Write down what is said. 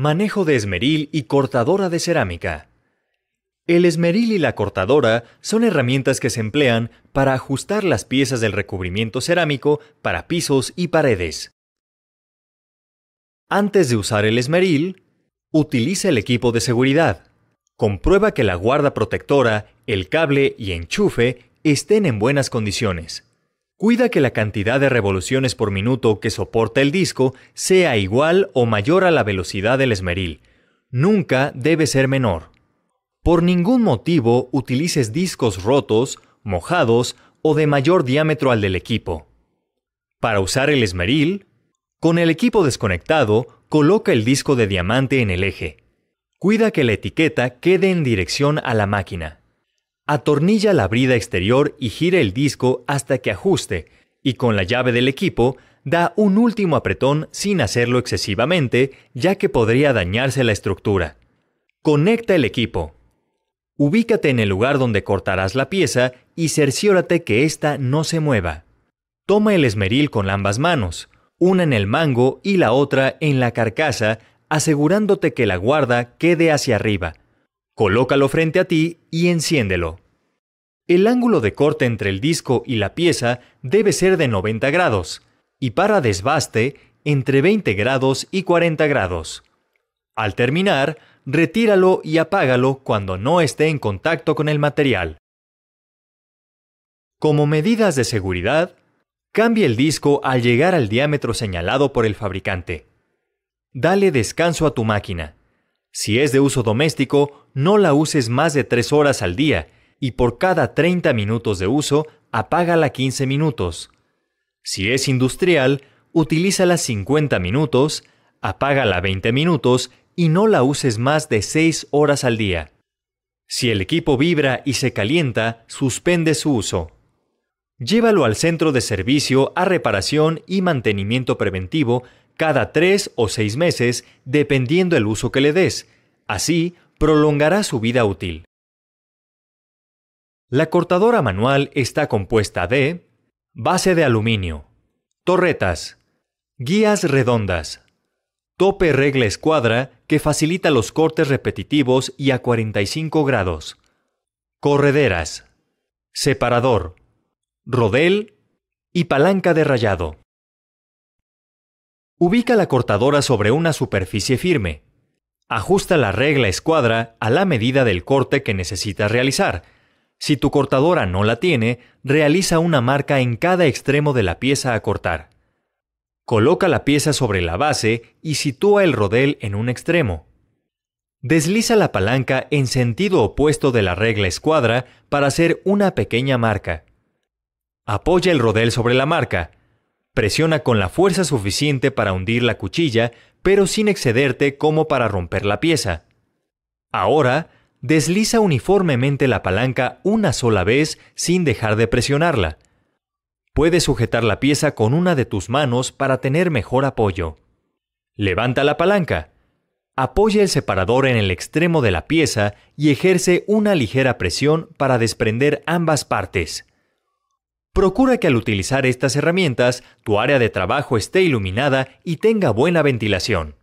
Manejo de esmeril y cortadora de cerámica. El esmeril y la cortadora son herramientas que se emplean para ajustar las piezas del recubrimiento cerámico para pisos y paredes. Antes de usar el esmeril, utiliza el equipo de seguridad. Comprueba que la guarda protectora, el cable y enchufe estén en buenas condiciones. Cuida que la cantidad de revoluciones por minuto que soporta el disco sea igual o mayor a la velocidad del esmeril. Nunca debe ser menor. Por ningún motivo utilices discos rotos, mojados o de mayor diámetro al del equipo. Para usar el esmeril, con el equipo desconectado, coloca el disco de diamante en el eje. Cuida que la etiqueta quede en dirección a la máquina. Atornilla la brida exterior y gira el disco hasta que ajuste, y con la llave del equipo da un último apretón sin hacerlo excesivamente, ya que podría dañarse la estructura. Conecta el equipo. Ubícate en el lugar donde cortarás la pieza y cerciórate que ésta no se mueva. Toma el esmeril con ambas manos, una en el mango y la otra en la carcasa, asegurándote que la guarda quede hacia arriba Colócalo frente a ti y enciéndelo. El ángulo de corte entre el disco y la pieza debe ser de 90 grados y para desbaste entre 20 grados y 40 grados. Al terminar, retíralo y apágalo cuando no esté en contacto con el material. Como medidas de seguridad, cambie el disco al llegar al diámetro señalado por el fabricante. Dale descanso a tu máquina si es de uso doméstico, no la uses más de 3 horas al día y por cada 30 minutos de uso, apágala 15 minutos. Si es industrial, utilízala 50 minutos, apágala 20 minutos y no la uses más de 6 horas al día. Si el equipo vibra y se calienta, suspende su uso. Llévalo al centro de servicio a reparación y mantenimiento preventivo cada 3 o 6 meses, dependiendo el uso que le des, Así, prolongará su vida útil. La cortadora manual está compuesta de base de aluminio, torretas, guías redondas, tope regla escuadra que facilita los cortes repetitivos y a 45 grados, correderas, separador, rodel y palanca de rayado. Ubica la cortadora sobre una superficie firme, Ajusta la regla escuadra a la medida del corte que necesitas realizar. Si tu cortadora no la tiene, realiza una marca en cada extremo de la pieza a cortar. Coloca la pieza sobre la base y sitúa el rodel en un extremo. Desliza la palanca en sentido opuesto de la regla escuadra para hacer una pequeña marca. Apoya el rodel sobre la marca. Presiona con la fuerza suficiente para hundir la cuchilla pero sin excederte como para romper la pieza. Ahora, desliza uniformemente la palanca una sola vez sin dejar de presionarla. Puedes sujetar la pieza con una de tus manos para tener mejor apoyo. Levanta la palanca. Apoya el separador en el extremo de la pieza y ejerce una ligera presión para desprender ambas partes. Procura que al utilizar estas herramientas tu área de trabajo esté iluminada y tenga buena ventilación.